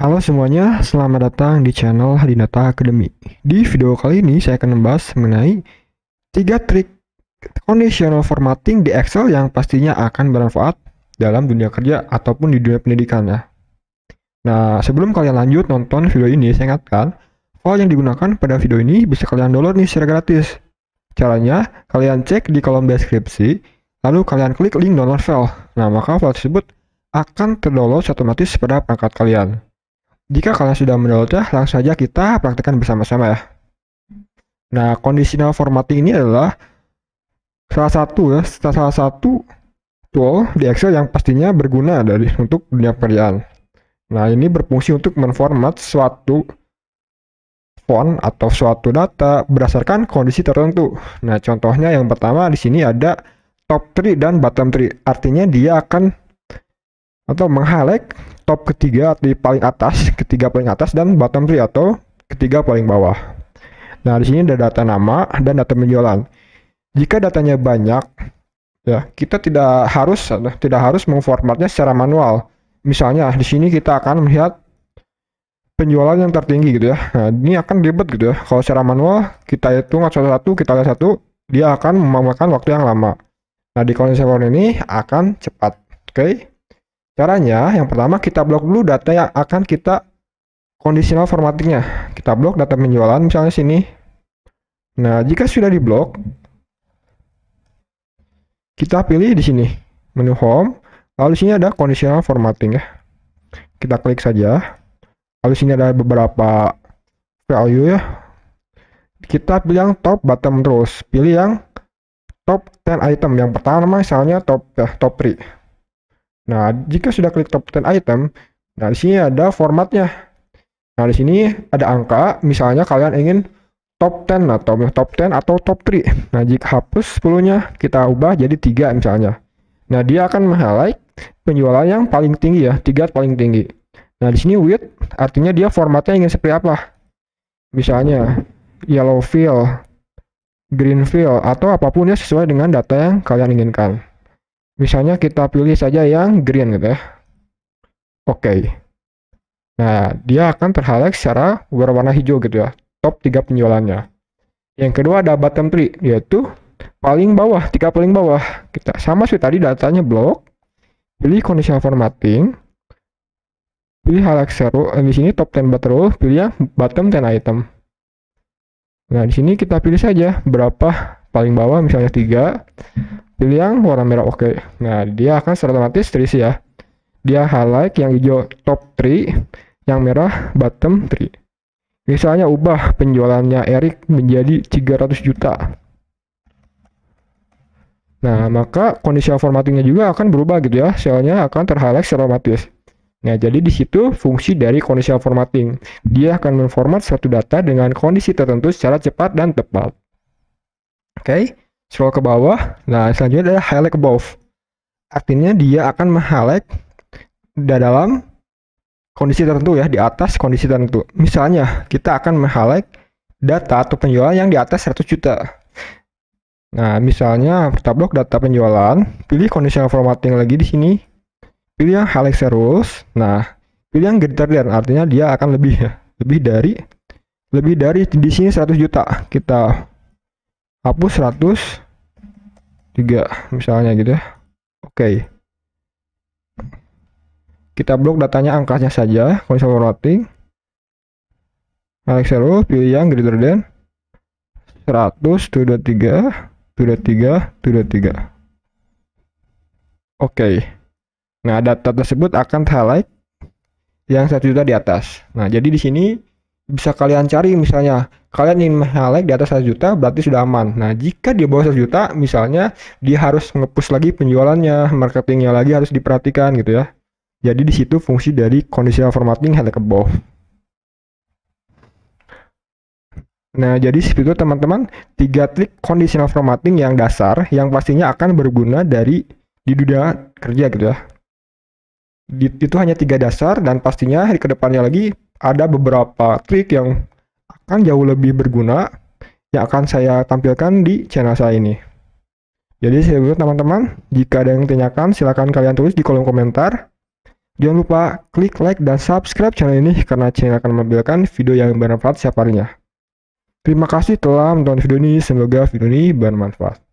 Halo semuanya, selamat datang di channel Hadinata Academy. Di video kali ini saya akan membahas mengenai tiga trik conditional formatting di Excel yang pastinya akan bermanfaat dalam dunia kerja ataupun di dunia pendidikan ya. Nah, sebelum kalian lanjut nonton video ini, saya ingatkan, file yang digunakan pada video ini bisa kalian download nih secara gratis. Caranya, kalian cek di kolom deskripsi, lalu kalian klik link download file. Nah, maka file tersebut akan terdownload otomatis pada perangkat kalian. Jika kalian sudah mendownloadnya, langsung saja kita praktekkan bersama-sama ya. Nah, conditional formatting ini adalah salah satu ya, salah satu tool di Excel yang pastinya berguna dari untuk dunia pekerjaan. Nah, ini berfungsi untuk menformat suatu font atau suatu data berdasarkan kondisi tertentu. Nah, contohnya yang pertama di sini ada top 3 dan bottom 3. Artinya dia akan atau menghalek top ketiga di paling atas, ketiga paling atas dan bottom three atau ketiga paling bawah. Nah, di sini ada data nama dan data penjualan. Jika datanya banyak, ya, kita tidak harus tidak harus mengformatnya secara manual. Misalnya di sini kita akan melihat penjualan yang tertinggi gitu ya. Nah, ini akan ribet gitu ya. Kalau secara manual kita hitung satu-satu, kita lihat satu, dia akan memakan waktu yang lama. Nah, di kondensator ini akan cepat. Oke. Okay? Caranya, yang pertama kita blok dulu data yang akan kita kondisional formattingnya. Kita blok data penjualan misalnya sini. Nah, jika sudah diblok, kita pilih di sini menu home, lalu sini ada kondisional formatting ya. Kita klik saja. Lalu sini ada beberapa value ya. Kita pilih yang top bottom terus, pilih yang top 10 item yang pertama misalnya top ya top 3. Nah, jika sudah klik top 10 item, nah di sini ada formatnya. Nah, di sini ada angka, misalnya kalian ingin top 10 atau top 10 atau top 3. Nah, jika hapus 10-nya kita ubah jadi 3 misalnya. Nah, dia akan meng-highlight penjualan yang paling tinggi ya, 3 paling tinggi. Nah, di sini width artinya dia formatnya ingin seperti apa. Misalnya yellow fill, green fill atau apapun ya sesuai dengan data yang kalian inginkan misalnya kita pilih saja yang green gitu ya oke okay. nah dia akan terhalang secara berwarna hijau gitu ya top 3 penjualannya yang kedua ada bottom 3 yaitu paling bawah tiga paling bawah kita sama seperti tadi datanya blok pilih conditional formatting pilih highlight seru. Eh, di sini top 10 baterol pilih yang bottom 10 item Nah, di sini kita pilih saja berapa paling bawah misalnya 3. Pilih yang warna merah oke. Okay. Nah, dia akan secara otomatis terisi ya. Dia highlight yang hijau top 3, yang merah bottom 3. Misalnya ubah penjualannya Eric menjadi 300 juta. Nah, maka kondisi formattingnya juga akan berubah gitu ya. Soalnya akan terhighlight secara otomatis. Nah, jadi disitu fungsi dari kondisi formatting. Dia akan memformat suatu data dengan kondisi tertentu secara cepat dan tepat. Oke. Okay? scroll ke bawah. Nah, selanjutnya adalah highlight above. Artinya dia akan meng-highlight dalam kondisi tertentu ya, di atas kondisi tertentu. Misalnya, kita akan meng-highlight data atau penjualan yang di atas 100 juta. Nah, misalnya kita blok data penjualan, pilih conditional formatting lagi di sini. Pilih yang highlight rules. Nah, pilih yang greater than artinya dia akan lebih lebih dari lebih dari di sini 100 juta. Kita hapus 103 misalnya gitu ya oke okay. kita blok datanya angkanya saja konsol routing alexero pilih yang greater than 100 223 223 223 oke okay. nah data tersebut akan highlight yang satu juta di atas nah jadi di sini bisa kalian cari misalnya kalian ingin menghalek di atas 1 juta berarti sudah aman. Nah, jika di bawah 1 juta misalnya dia harus ngepus lagi penjualannya, marketingnya lagi harus diperhatikan gitu ya. Jadi di situ fungsi dari conditional formatting head above. Nah, jadi itu teman-teman, tiga trik conditional formatting yang dasar yang pastinya akan berguna dari di dunia kerja gitu ya. Di, itu hanya tiga dasar dan pastinya di kedepannya lagi ada beberapa trik yang akan jauh lebih berguna yang akan saya tampilkan di channel saya ini. Jadi saya butuh teman-teman, jika ada yang tanyakan silahkan kalian tulis di kolom komentar. Jangan lupa klik like dan subscribe channel ini karena channel akan menampilkan video yang bermanfaat setiap harinya. Terima kasih telah menonton video ini, semoga video ini bermanfaat.